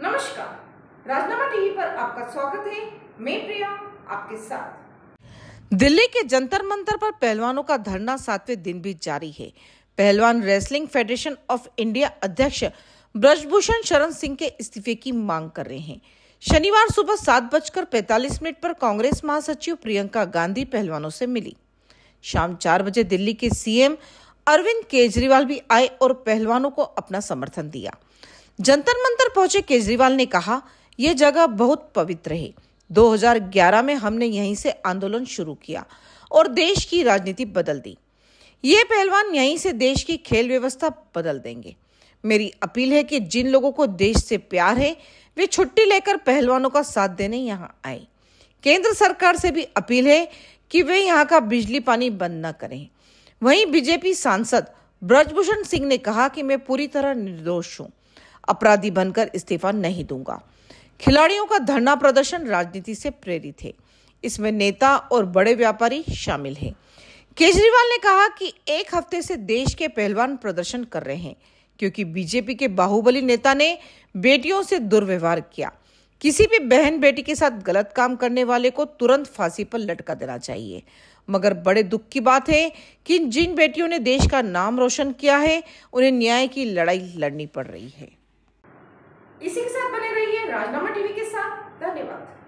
नमस्कार राजनामा टीवी पर आपका स्वागत है मैं प्रिया आपके साथ दिल्ली के जंतर मंतर पर पहलवानों का धरना सातवें दिन भी जारी है पहलवान रेसलिंग फेडरेशन ऑफ इंडिया अध्यक्ष ब्रजभूषण शरण सिंह के इस्तीफे की मांग कर रहे हैं शनिवार सुबह सात बजकर पैंतालीस मिनट पर कांग्रेस महासचिव प्रियंका गांधी पहलवानों से मिली शाम चार बजे दिल्ली के सीएम अरविंद केजरीवाल भी आए और पहलवानों को अपना समर्थन दिया जंतर मंतर पहुंचे केजरीवाल ने कहा यह जगह बहुत पवित्र है 2011 में हमने यहीं से आंदोलन शुरू किया और देश की राजनीति बदल दी ये पहलवान यहीं से देश की खेल व्यवस्था बदल देंगे मेरी अपील है कि जिन लोगों को देश से प्यार है वे छुट्टी लेकर पहलवानों का साथ देने यहाँ आए केंद्र सरकार से भी अपील है कि वे यहाँ का बिजली पानी बंद न करें वहीं बीजेपी सांसद ब्रजभूषण सिंह ने कहा कि मैं पूरी तरह निर्दोष हूं अपराधी बनकर इस्तीफा नहीं दूंगा खिलाड़ियों का धरना प्रदर्शन राजनीति से प्रेरित है इसमें नेता और बड़े व्यापारी शामिल हैं केजरीवाल ने कहा कि एक हफ्ते से देश के पहलवान प्रदर्शन कर रहे हैं क्योंकि बीजेपी के बाहुबली नेता ने बेटियों से दुर्व्यवहार किया किसी भी बहन बेटी के साथ गलत काम करने वाले को तुरंत फांसी पर लटका देना चाहिए मगर बड़े दुख की बात है कि जिन बेटियों ने देश का नाम रोशन किया है उन्हें न्याय की लड़ाई लड़नी पड़ रही है इसी के साथ बने रहिए राजनामा टीवी के साथ धन्यवाद